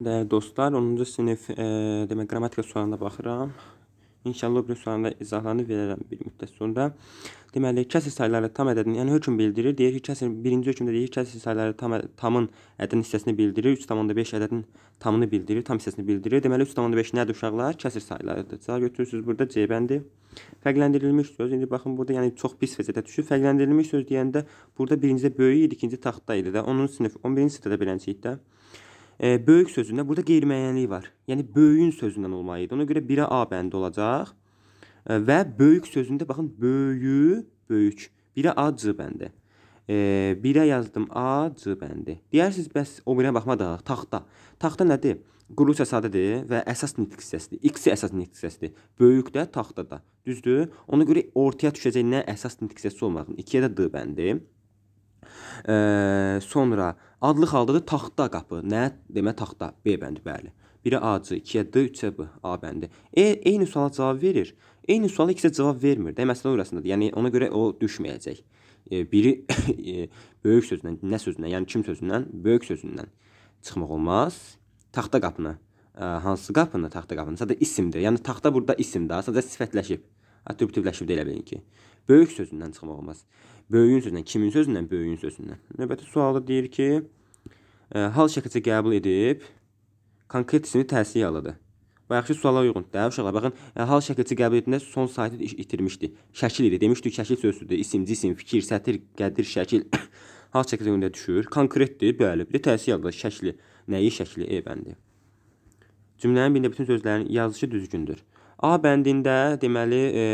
Dəyərli dostlar, 10-cu sinif e, demək qrammatika sualına baxıram. İnşallah bu sualında izahlarını verərəm bir müddət sonra. Deməli, kəsr sayları tam ədədin, yəni hökm bildirir. Deyir ki, kəsr birinci hökmdə deyir ki, kəsr sayları tam tamın ədədin hissəsini bildirir. 3.5 ədədin tamını bildirir, tam hissəsini bildirir. Deməli, 3.5 nədir uşaqlar? Kəsr saylarıdır. Cavab götürürsüz burada C bəndi. Fərqləndirilmiş söz. İndi baxın burada yəni çox pis vəziyyətə düşür. Fərqləndirilmiş söz deyəndə burada birincidə böyük idi, ikinci taxtda idi də. 10-cu sinif 11-ci sinifdə də beləncə idi də e, böyük sözündə burada qeyri-müəyyənlik var. Yəni böyüyün sözündən olmalı idi. Ona görə 1-ə A bəndi olacaq. E, və böyük sözündə baxın böyüyü, böyük. 1-ə A C bəndi. E, 1-ə yazdım A C bəndi. Deyərsiniz bəs o birinə baxmadıq. Taxta. Taxta nədir? Quruluş əsasıdır və əsas nitq hissəsidir. X əsas nitq hissəsidir. Böyük də, taxta da. Düzdür? Ona görə ortaya düşəcək nə əsas nitq hissəsi olmasın. 2-yə də D bəndi. E, sonra Adlı xaldığı taxta qapı. Nə? Demə taxta. B bəndi, bəli. Biri A-cı, 2-yə D, 3-yə B. A bəndi. E eyni suala cavab verir. Eyni suala ikisə cavab vermir. Də məsələ orasındadır. Yəni ona görə o düşməyəcək. E, biri e, böyük sözlə, nə sözlə, yəni kim sözündən, böyük sözündən çıxmaq olmaz. Taxta qapını. E, hansı qapını? Taxta qapını. Sadə isimdir. Yəni taxta burada isimdir. Sadə sifətləşib. Atribütivləşib də elə bilin ki. Böyük sözündən çıxmaq olmaz. Böyüyün sözündən, kimin sözündən, böyüyün sözündən. Növbəti sualda deyir ki, hal şəkildə qəbul edib konkret ismi təsiyə alıdır. Bayaqki suala uyğundur da uşaqlar. Baxın, e, hal şəkilçi qəbul edəndə son saytı itirmişdi. Şəkil idi. Demişdik şəkil sözüdür. İsim, cisim, fikir, sətir, qədir, şəkil. hal şəkilçi öndə düşür. Konkretdir, bəli. Bir də təsiyə alır. Şəkli. Nəyi şəkli? E bəndi. Cümlənin birində bütün sözlərin yazılışı düzgündür. A bəndində deməli e,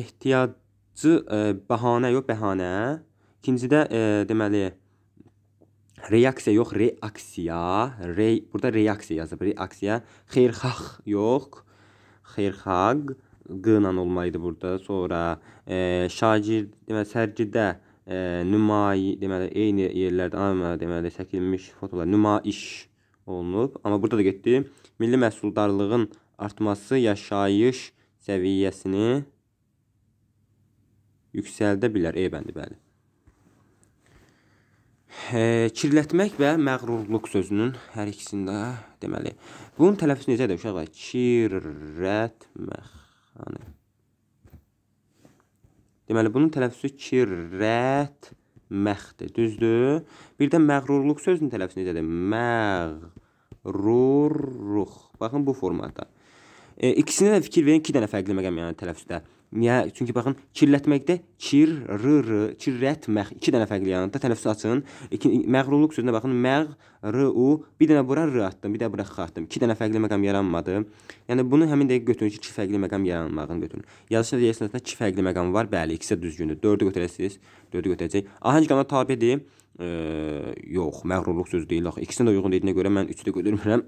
ehtiyacı e, bəhanə yox, bəhanə. İkincidə e, deməli Reaksiya yox, reaksiya. Re, burada reaksiya yazıb. Reaksiya. Xeyrxah yox. Xeyrxaq q ilə olmaydı burada. Sonra e, şagird deməli sərgidə e, nümayi deməli eyni yerlərdə amma deməli çəkilmiş fotolar nümayiş olunub. Amma burada da getdi. Milli məhsuldarlığın artması yaşayış səviyyəsini yüksəldə bilər. E bəndi, bəli. E, kirlətmək və məğrurluq sözünün hər ikisində deməli. Bunun tələffüzü necədir uşaqlar? Kirrətmək. Hani. Deməli bunun tələffüzü kirrətməkdir, düzdür? Bir də məğrurluq sözünün tələffüzü necədir? Məğrurluq. Baxın bu formatda. E, ikisinə də fikir verin, 2 dənə fərqli məqam yəni tələffüzdə. Niyə? Çünki baxın, kirlətməkdə çir, r, r, kirlətmək 2 dənə fərqli yanında yəni tələffüz açın. İki, məğrurluq sözünə baxın, məğ, r, u, bir dənə bura r atdım, bir də bura x atdım. 2 dənə fərqli məqam yaranmadı. Yəni bunu həmin dəqiqə götürün ki, 2 fərqli məqam yaranmağını götürün. Yazışda deyirsiniz ki, 2 fərqli məqam var. Bəli, ikisi də düzgündür. 4-ü götürəsiniz, 4-ü götürəcək. Ahəng qanuna tabedir. Ə, yox, məğrurluq sözü deyil axı. İkisinə də uyğun dediyinə görə mən 3-də götürmürəm.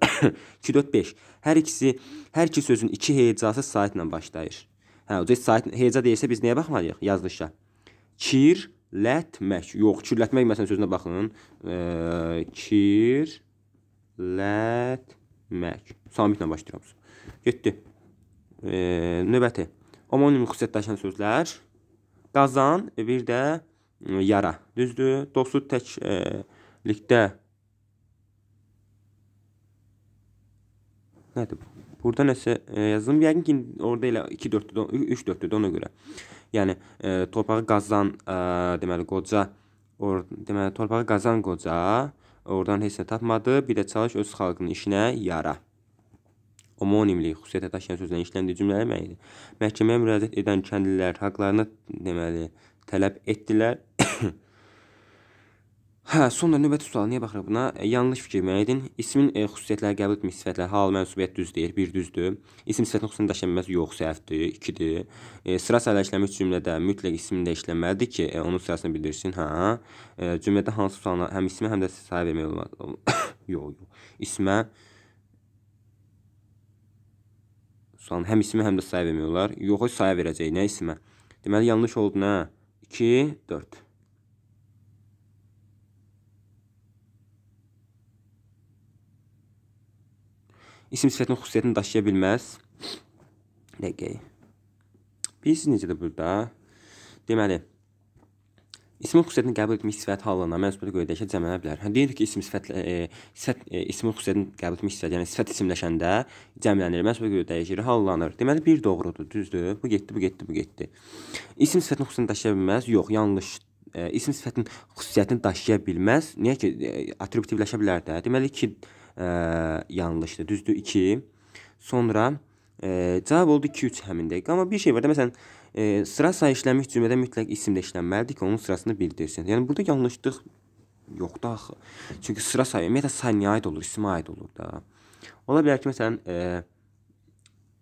2 4 5. Hər ikisi, hər iki sözün iki heyecası saitlə başlayır. Hə, o sayt heyeca deyirsə biz nəyə baxmalıyıq yazılışa? Kirlətmək. Yox, kirlətmək məsələn sözünə baxın. Ə, kirlətmək. Samitlə başlayıram. Getdi. Ə, növbəti. Homonim xüsusiyyət daşıyan sözlər. Qazan, bir də yara. Düzdür? Dostu təklikdə e, Nədir bu? Burada nəsə e, yazdım. Yəqin ki, orada elə 2-4-də, 3-4-də ona görə. Yəni e, torpağı qazan, e, deməli qoca, or, deməli torpağı qazan qoca oradan heç nə tapmadı. Bir də çalış öz xalqının işinə yara. Omonimlik xüsusiyyətə daşıyan sözlə işləndiyi cümlələr mənə idi. Məhkəməyə müraciət edən kəndlilər haqlarını deməli tələb etdilər. Hə, sonra növbəti sual niyə baxırıq buna? E, yanlış fikir müəyyidin. İsmin e, xüsusiyyətləri qəbul etmiş sifətlər hal, mənsubiyyət düz deyil, bir düzdür. İsim sifətinin xüsusiyyətini daşıyanməz yox, səhvdir, ikidir. E, sıra sayıla işlənmiş cümlədə mütləq ismində işlənməlidir ki, e, onun sırasını bildirsin. Hə, e, cümlədə hansı sualına həm ismə, həm də sayı vermək olmaz. yox, yox. İsmə sualın həm ismə, həm də sayı vermək olar. Yox, sayı verəcək nə ismə. Deməli yanlış oldu nə? 2 4 isim sifətinin xüsusiyyətini daşıya bilməz. Dəqiq. Bilirsiniz necədir burada? Deməli, İsmin xüsusiyyətini qəbul etmiş sifət halına mənsubiyyətə görə dəyişə cəmlənə bilər. Hə deyirik ki, isim sifət e, sifət e, ismin xüsusiyyətini qəbul etmiş sifət, yəni sifət isimləşəndə cəmlənir, mənsubiyyətə görə dəyişir, hallanır. Deməli bir doğrudur, düzdür? Bu getdi, bu getdi, bu getdi. İsim sifətinin xüsusiyyətini daşıya bilməz. Yox, yanlış. E, isim sifətinin xüsusiyyətini daşıya bilməz. Niyə ki, e, atributivləşə bilər də. Deməli 2 ə, yanlışdır. Düzdür 2. Sonra e, cavab oldu 2-3 həmin dəqiqə. Amma bir şey var da, məsələn, e, sıra sayışlənmiş cümlədə mütləq isim də işlənməlidir ki, onun sırasını bildirsin. Yəni burada yanlışlıq yoxdur axı. Çünki sıra sayı ümumiyyətlə saniyə aid olur, isimə aid olur da. Ola bilər ki, məsələn, e,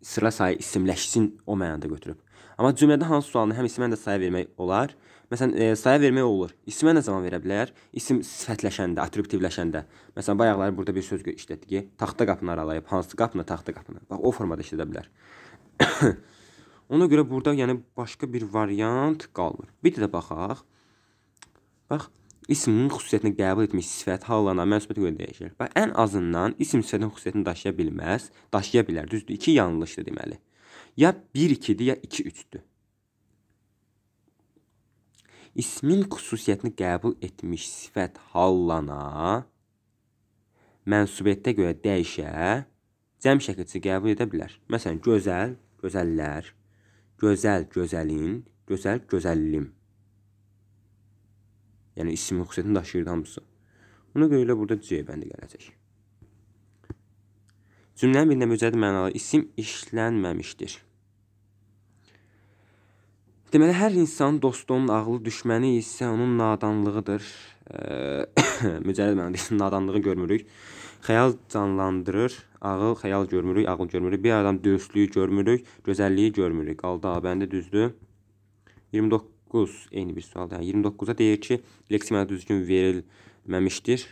sıra sayı isimləşsin o mənada götürüb. Amma cümlədə hansı sualını həm ismə də saya vermək olar. Məsələn, e, saya vermək olur. İsmə nə zaman verə bilər? İsim sifətləşəndə, atributivləşəndə. Məsələn, bayaqlar burada bir söz işlətdik ki, taxta qapını aralayıb. Hansı qapını? Taxta qapını. Bax, o formada işlədə bilər. Ona görə burada yəni başqa bir variant qalmır. Bir də baxaq. Bax, isminin xüsusiyyətini qəbul etmiş sifət hallarına münasibətə görə dəyişir. Və ən azından ism sifətin xüsusiyyətini daşıya bilməz, daşıya bilər. Düzdür, 2 yanlışdır deməli. Ya 1 2-dir, ya 2 3-dür. İsmin xüsusiyyətini qəbul etmiş sifət hallana mənsubiyyətə görə dəyişə cəm şəkilçi qəbul edə bilər. Məsələn, gözəl, gözəllər, gözəl, gözəlin, gözəl, gözəllim Yəni isim xüsusiyyətini daşıyır hamısı. Ona görə elə burada C bəndi gələcək. Cümlənin birində mücədi mənalı isim işlənməmişdir. Deməli, hər insan dostunun ağlı, düşməni isə onun nadanlığıdır. Mücərrəd məndə isə nadanlığı görmürük. Xəyal canlandırır, ağıl xəyal görmürük, ağıl görmürük. Bir adam döyüşlüyü görmürük, gözəlliyi görmürük. Qaldı A bəndə düzdür. 29 29 eyni bir sualdır. Yəni 29-a deyir ki, leksiyana düzgün verilməmişdir.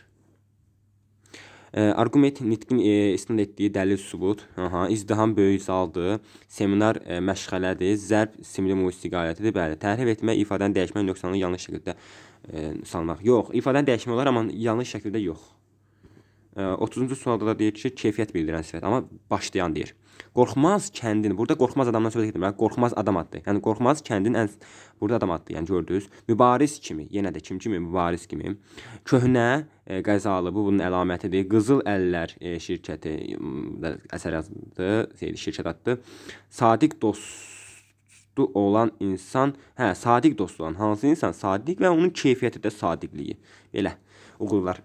E, argument nitqin e, istinad etdiyi dəlil sübut. Aha, izdiham böyük zaldır. Seminar e, məşğələdir. Zərb simli musiqi alətidir. Bəli, təhrif etmə, ifadəni dəyişmə, nöqsanı yanlış şəkildə e, salmaq. Yox, ifadəni dəyişmək olar, amma yanlış şəkildə yox. 30-cu sualda da deyir ki, keyfiyyət bildirən sifət, amma başlayan deyir. Qorxmaz kəndin, burada qorxmaz adamdan söhbət etmirəm, qorxmaz adam addır. Yəni qorxmaz kəndin ən burada adam addır. Yəni gördünüz, mübariz kimi, yenə də kim kimi mübariz kimi. Köhnə e, qəzalı bu bunun əlamətidir. Qızıl əllər e, şirkəti e, əsər yazdı, şey, şirkət addı. Sadiq dost dostu olan insan, hə, sadiq dost olan hansı insan sadiq və onun keyfiyyəti də sadiqliyi. Belə uğurlar.